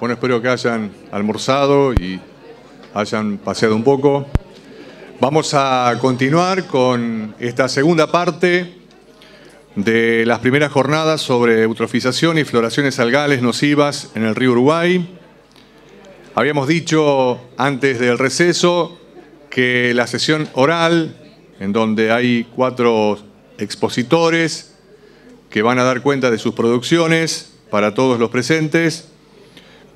Bueno, espero que hayan almorzado y hayan paseado un poco. Vamos a continuar con esta segunda parte de las primeras jornadas sobre eutrofización y floraciones algales nocivas en el río Uruguay. Habíamos dicho antes del receso que la sesión oral, en donde hay cuatro expositores que van a dar cuenta de sus producciones para todos los presentes,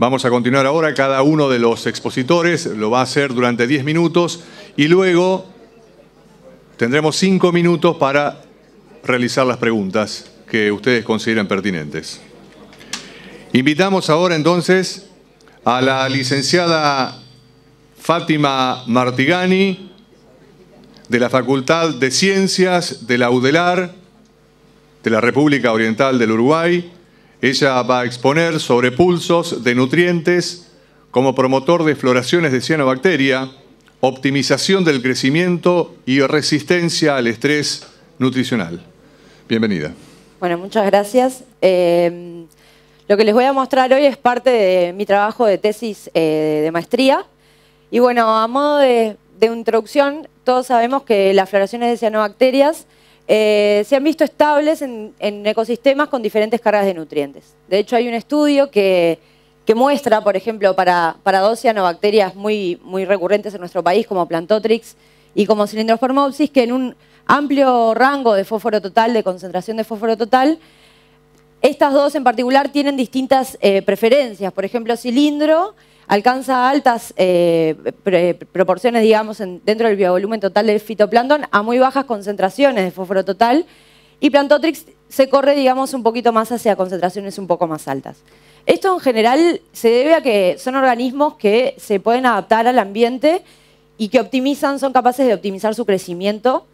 Vamos a continuar ahora, cada uno de los expositores lo va a hacer durante 10 minutos y luego tendremos 5 minutos para realizar las preguntas que ustedes consideren pertinentes. Invitamos ahora entonces a la licenciada Fátima Martigani de la Facultad de Ciencias de la UDELAR de la República Oriental del Uruguay, ella va a exponer sobre pulsos de nutrientes como promotor de floraciones de cianobacteria, optimización del crecimiento y resistencia al estrés nutricional. Bienvenida. Bueno, muchas gracias. Em, lo que les voy a mostrar hoy es parte de mi trabajo de tesis eh, de maestría. Y bueno, a modo de introducción, todos sabemos que las floraciones de cianobacterias eh, se han visto estables en, ecosistemas con diferentes cargas de nutrientes. De hecho, hay un estudio que, muestra, por ejemplo, para, dos cianobacterias muy, muy recurrentes en nuestro país, como Plantotrix y como Cilindrosformopsis, que en un amplio rango de fósforo total, de concentración de fósforo total, estas dos en particular tienen distintas eh, preferencias. Por ejemplo, cilindro alcanza altas eh, proporciones, digamos, dentro del biovolumen total del fitoplancton a muy bajas concentraciones de fósforo total y Plantotrix se corre, digamos, un poquito más hacia concentraciones un poco más altas. Esto en general se debe a que son organismos que se pueden adaptar al ambiente y que optimizan, son capaces de optimizar su crecimiento.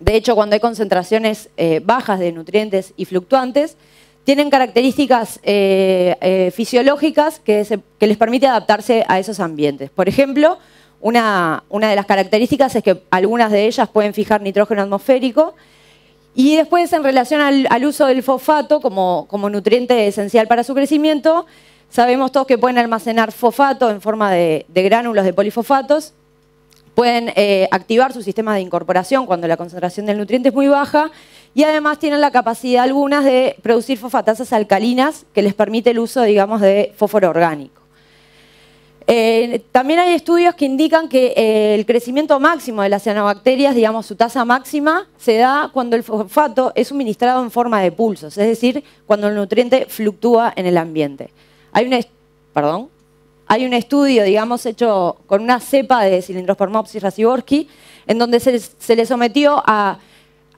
De hecho, cuando hay concentraciones eh, bajas de nutrientes y fluctuantes, tienen características eh, eh, fisiológicas que, les permite adaptarse a esos ambientes. Por ejemplo, una, de las características es que algunas de ellas pueden fijar nitrógeno atmosférico y después en relación al, uso del fosfato como, nutriente esencial para su crecimiento, sabemos todos que pueden almacenar fosfato en forma de, gránulos de polifosfatos, pueden eh, activar su sistema de incorporación cuando la concentración del nutriente es muy baja y además tienen la capacidad algunas de producir fosfatasas alcalinas que les permite el uso, digamos, de fósforo orgánico. Eh, también hay estudios que indican que eh, el crecimiento máximo de las cianobacterias, digamos su tasa máxima, se da cuando el fosfato es suministrado en forma de pulsos, es decir, cuando el nutriente fluctúa en el ambiente. Hay un, perdón, hay un estudio, digamos, hecho con una cepa de cilindrospormopsis raciborski, en donde se le sometió a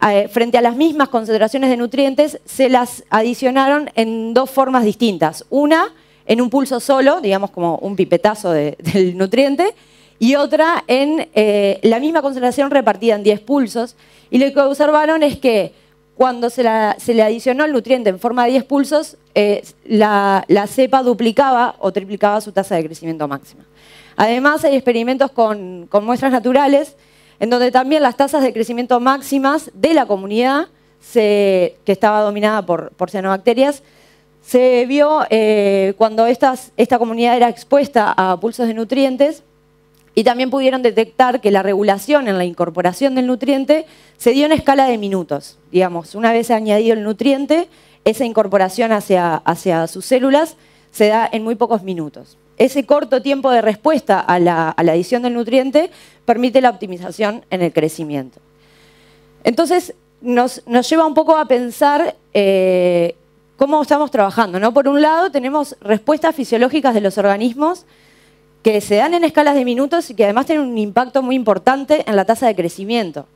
eh, frente a las mismas concentraciones de nutrientes, se las adicionaron en dos formas distintas. Una, en un pulso solo, digamos como un pipetazo del nutriente, y otra en eh, la misma concentración repartida en 10 pulsos. Y lo que observaron es que cuando se, le adicionó el nutriente en forma de 10 pulsos, eh, la, cepa duplicaba o triplicaba su tasa de crecimiento máxima. Además, hay experimentos con muestras naturales en donde también las tasas de crecimiento máximas de la comunidad, que estaba dominada por, por cianobacterias, se vio eh, cuando esta comunidad era expuesta a pulsos de nutrientes y también pudieron detectar que la regulación en la incorporación del nutriente se dio en escala de minutos. Digamos, una vez añadido el nutriente, esa incorporación hacia sus células se da en muy pocos minutos ese corto tiempo de respuesta a la, adición del nutriente permite la optimización en el crecimiento. Entonces, nos, lleva un poco a pensar eh, cómo estamos trabajando. ¿no? Por un lado, tenemos respuestas fisiológicas de los organismos que se dan en escalas de minutos y que además tienen un impacto muy importante en la tasa de crecimiento.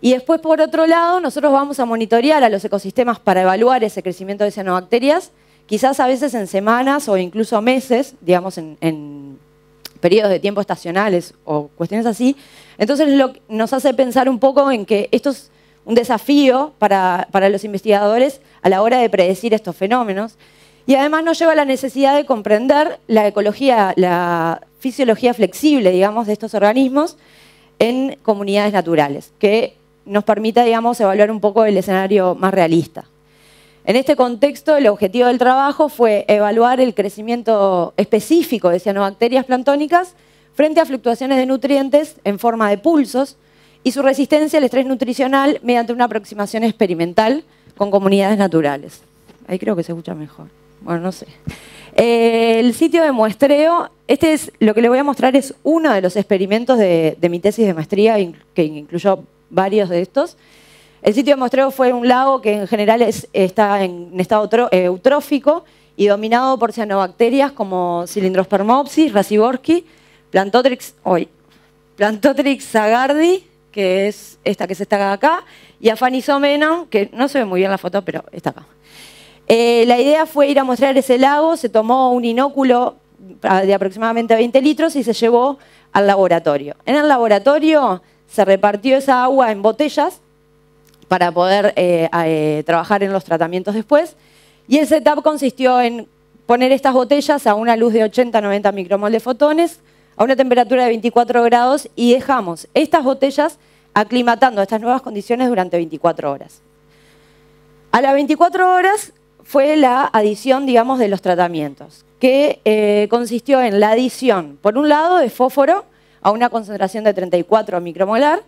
Y después, por otro lado, nosotros vamos a monitorear a los ecosistemas para evaluar ese crecimiento de cianobacterias Quizás a veces en semanas o incluso meses, digamos en, periodos de tiempo estacionales o cuestiones así. Entonces nos hace pensar un poco en que esto es un desafío para, para los investigadores a la hora de predecir estos fenómenos. Y además nos lleva a la necesidad de comprender la ecología, la fisiología flexible, digamos, de estos organismos en comunidades naturales, que nos permita, digamos, evaluar un poco el escenario más realista. En este contexto, el objetivo del trabajo fue evaluar el crecimiento específico de cianobacterias plantónicas frente a fluctuaciones de nutrientes en forma de pulsos y su resistencia al estrés nutricional mediante una aproximación experimental con comunidades naturales. Ahí creo que se escucha mejor. Bueno, no sé. Eh, el sitio de muestreo, este es lo que le voy a mostrar es uno de los experimentos de, de mi tesis de maestría que incluyó varios de estos. El sitio de mostreo fue un lago que en general está en estado eh, eutrófico y dominado por cianobacterias como Cylindrospermopsis, Raciborski, Plantotrix, hoy, Plantotrix sagardi, que es esta que se está acá, y Afanisomenon, que no se ve muy bien la foto, pero está acá. Eh, la idea fue ir a mostrar ese lago, se tomó un inóculo de aproximadamente 20 litros y se llevó al laboratorio. En el laboratorio se repartió esa agua en botellas para poder eh, eh, trabajar en los tratamientos después. Y el setup consistió en poner estas botellas a una luz de 80-90 micromol de fotones, a una temperatura de 24 grados y dejamos estas botellas aclimatando a estas nuevas condiciones durante 24 horas. A las 24 horas fue la adición, digamos, de los tratamientos, que eh, consistió en la adición, por un lado, de fósforo a una concentración de 34 micromolar,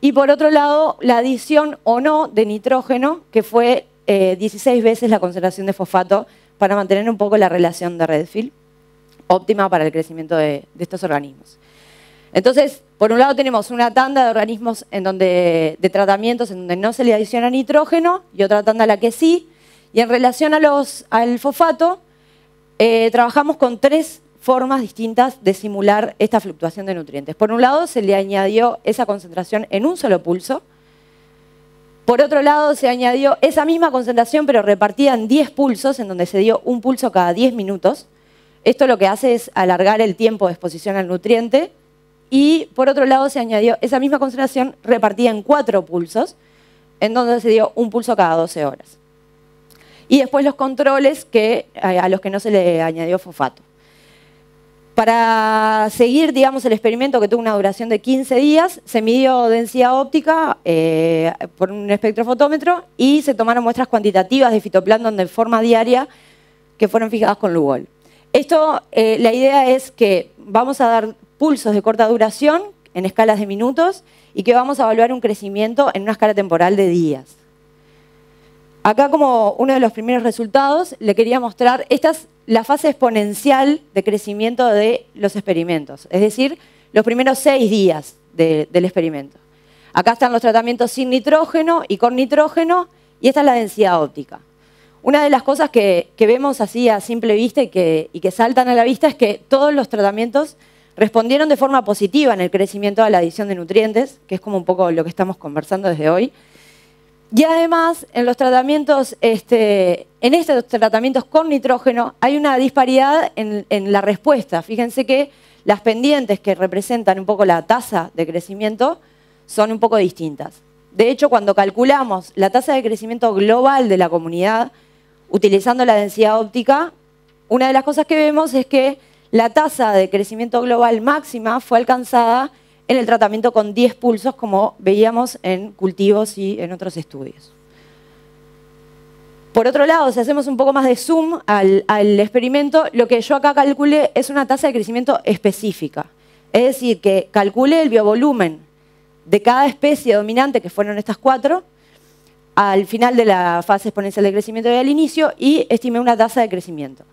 y por otro lado, la adición o no de nitrógeno, que fue 16 eh, veces la concentración de fosfato para mantener un poco la relación de Redfield, óptima para el crecimiento de, estos organismos. Entonces, por un lado tenemos una tanda de organismos en donde, de tratamientos en donde no se le adiciona nitrógeno y otra tanda a la que sí. Y en relación al fosfato, eh, trabajamos con tres formas distintas de simular esta fluctuación de nutrientes. Por un lado, se le añadió esa concentración en un solo pulso. Por otro lado, se añadió esa misma concentración, pero repartida en 10 pulsos, en donde se dio un pulso cada 10 minutos. Esto lo que hace es alargar el tiempo de exposición al nutriente. Y por otro lado, se añadió esa misma concentración repartida en 4 pulsos, en donde se dio un pulso cada 12 horas. Y después los controles que, eh, a los que no se le añadió fosfato. Para seguir, el experimento que tuvo una duración de 15 días, se midió densidad óptica eh, por un espectrofotómetro y se tomaron muestras cuantitativas de fitoplancton de forma diaria que fueron fijadas con Lugol. Esto, eh, la idea es que vamos a dar pulsos de corta duración en escalas de minutos y que vamos a evaluar un crecimiento en una escala temporal de días. Acá como uno de los primeros resultados le quería mostrar, esta es la fase exponencial de crecimiento de los experimentos, es decir, los primeros seis días del experimento. Acá están los tratamientos sin nitrógeno y con nitrógeno, y esta es la densidad óptica. Una de las cosas que, vemos así a simple vista y que saltan a la vista es que todos los tratamientos respondieron de forma positiva en el crecimiento a la adición de nutrientes, que es como un poco lo que estamos conversando desde hoy, y además, en los tratamientos, este, en estos tratamientos con nitrógeno, hay una disparidad en, en, la respuesta. Fíjense que las pendientes que representan un poco la tasa de crecimiento son un poco distintas. De hecho, cuando calculamos la tasa de crecimiento global de la comunidad, utilizando la densidad óptica, una de las cosas que vemos es que la tasa de crecimiento global máxima fue alcanzada en el tratamiento con 10 pulsos, como veíamos en cultivos y en otros estudios. Por otro lado, si hacemos un poco más de zoom al, experimento, lo que yo acá calculé es una tasa de crecimiento específica. Es decir, que calculé el biovolumen de cada especie dominante, que fueron estas cuatro, al final de la fase exponencial de crecimiento y al inicio, y estimé una tasa de crecimiento.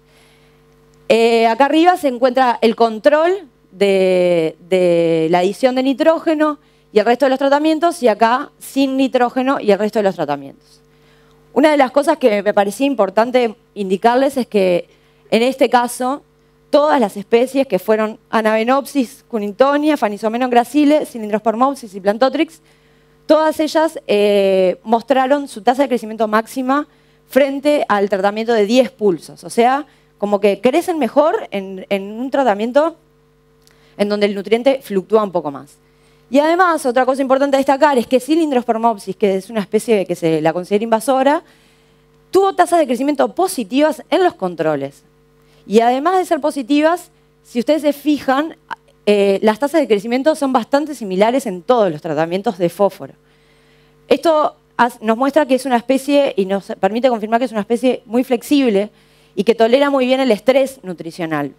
Eh, acá arriba se encuentra el control de, la adición de nitrógeno y el resto de los tratamientos, y acá sin nitrógeno y el resto de los tratamientos. Una de las cosas que me parecía importante indicarles es que en este caso todas las especies que fueron Anabenopsis, Cunintonia, Fanisomenon gracile, cilindrospormopsis y Plantotrix, todas ellas eh, mostraron su tasa de crecimiento máxima frente al tratamiento de 10 pulsos. O sea, como que crecen mejor en un tratamiento en donde el nutriente fluctúa un poco más. Y además, otra cosa importante a destacar es que Cilindrospermopsis, que es una especie que se la considera invasora, tuvo tasas de crecimiento positivas en los controles. Y además de ser positivas, si ustedes se fijan, eh, las tasas de crecimiento son bastante similares en todos los tratamientos de fósforo. Esto nos muestra que es una especie, y nos permite confirmar que es una especie muy flexible y que tolera muy bien el estrés nutricional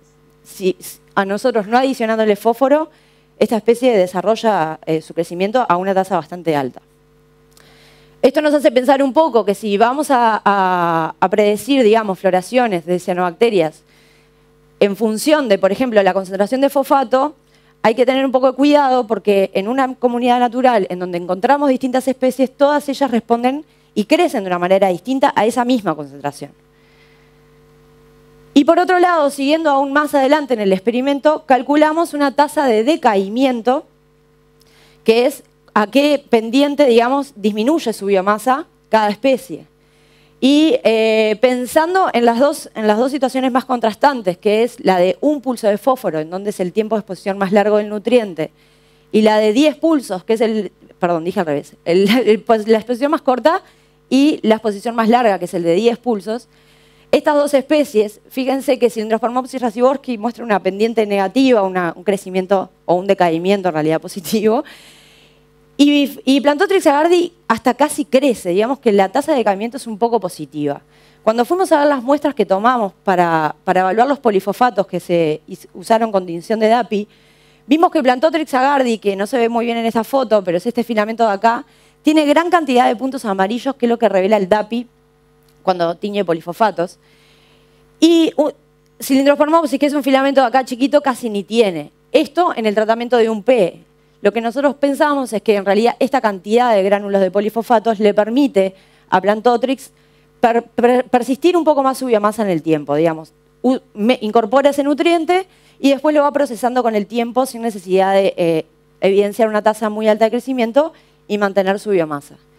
si, a nosotros no adicionándole fósforo, esta especie desarrolla eh, su crecimiento a una tasa bastante alta. Esto nos hace pensar un poco que si vamos a, a, predecir, digamos, floraciones de cianobacterias en función de, por ejemplo, la concentración de fosfato, hay que tener un poco de cuidado porque en una comunidad natural en donde encontramos distintas especies, todas ellas responden y crecen de una manera distinta a esa misma concentración. Y por otro lado, siguiendo aún más adelante en el experimento, calculamos una tasa de decaimiento, que es a qué pendiente, digamos, disminuye su biomasa cada especie. Y eh, pensando en las, dos, en las dos situaciones más contrastantes, que es la de un pulso de fósforo, en donde es el tiempo de exposición más largo del nutriente, y la de 10 pulsos, que es el, perdón, dije al revés, pues, la exposición más corta y la exposición más larga, que es el de 10 pulsos, estas dos especies, fíjense que Cylindrospasmopsis raciborski muestra una pendiente negativa, un crecimiento o un decaimiento en realidad positivo, y, y Plantotrix agardi hasta casi crece, digamos que la tasa de decaimiento es un poco positiva. Cuando fuimos a ver las muestras que tomamos para, evaluar los polifosfatos que se usaron con tinción de DAPI, vimos que Plantotrix agardi, que no se ve muy bien en esa foto, pero es este filamento de acá, tiene gran cantidad de puntos amarillos, que es lo que revela el DAPI cuando tiñe polifosfatos. Y uh, que es un filamento acá chiquito, casi ni tiene. Esto en el tratamiento de un PE. Lo que nosotros pensamos es que en realidad esta cantidad de gránulos de polifosfatos le permite a Plantotrix persistir un poco más su biomasa en el tiempo, digamos. incorpora ese nutriente y después lo va procesando con el tiempo sin necesidad de eh, evidenciar una tasa muy alta de crecimiento y mantener su biomasa.